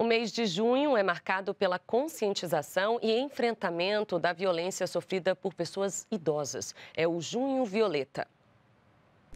O mês de junho é marcado pela conscientização e enfrentamento da violência sofrida por pessoas idosas. É o Junho Violeta.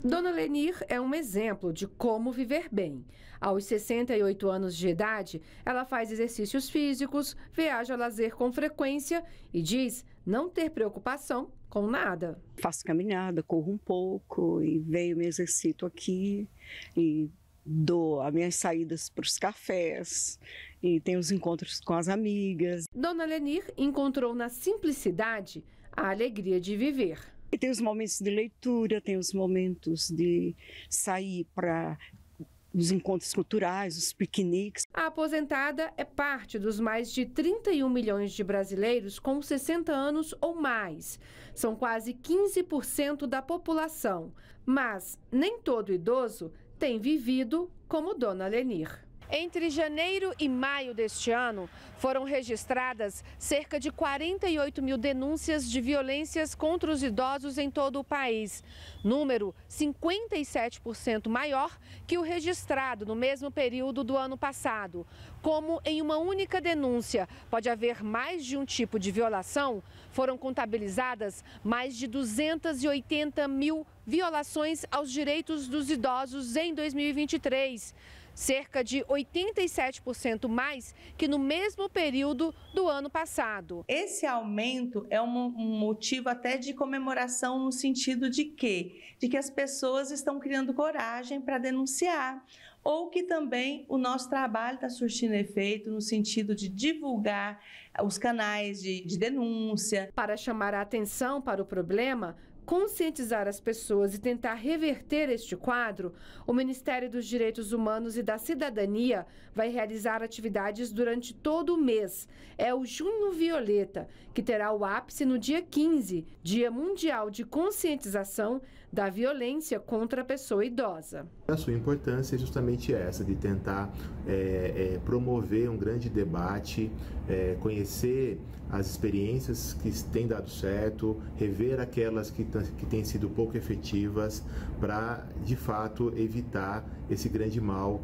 Dona Lenir é um exemplo de como viver bem. Aos 68 anos de idade, ela faz exercícios físicos, viaja a lazer com frequência e diz não ter preocupação com nada. Faço caminhada, corro um pouco e venho me exercito aqui e dou as minhas saídas para os cafés e tenho os encontros com as amigas. Dona Lenir encontrou na simplicidade a alegria de viver. E tem os momentos de leitura, tem os momentos de sair para os encontros culturais, os piqueniques. A aposentada é parte dos mais de 31 milhões de brasileiros com 60 anos ou mais. São quase 15% da população. Mas nem todo idoso tem vivido como Dona Lenir. Entre janeiro e maio deste ano, foram registradas cerca de 48 mil denúncias de violências contra os idosos em todo o país, número 57% maior que o registrado no mesmo período do ano passado. Como em uma única denúncia pode haver mais de um tipo de violação, foram contabilizadas mais de 280 mil violações aos direitos dos idosos em 2023 cerca de 87% mais que no mesmo período do ano passado. Esse aumento é um motivo até de comemoração no sentido de que, de que as pessoas estão criando coragem para denunciar ou que também o nosso trabalho está surtindo efeito no sentido de divulgar os canais de, de denúncia. Para chamar a atenção para o problema, conscientizar as pessoas e tentar reverter este quadro, o Ministério dos Direitos Humanos e da Cidadania vai realizar atividades durante todo o mês. É o Junho Violeta, que terá o ápice no dia 15, Dia Mundial de Conscientização da Violência contra a Pessoa Idosa. A sua importância é justamente essa, de tentar é, é, promover um grande debate, é, conhecer as experiências que têm dado certo, rever aquelas que que têm sido pouco efetivas para, de fato, evitar esse grande mal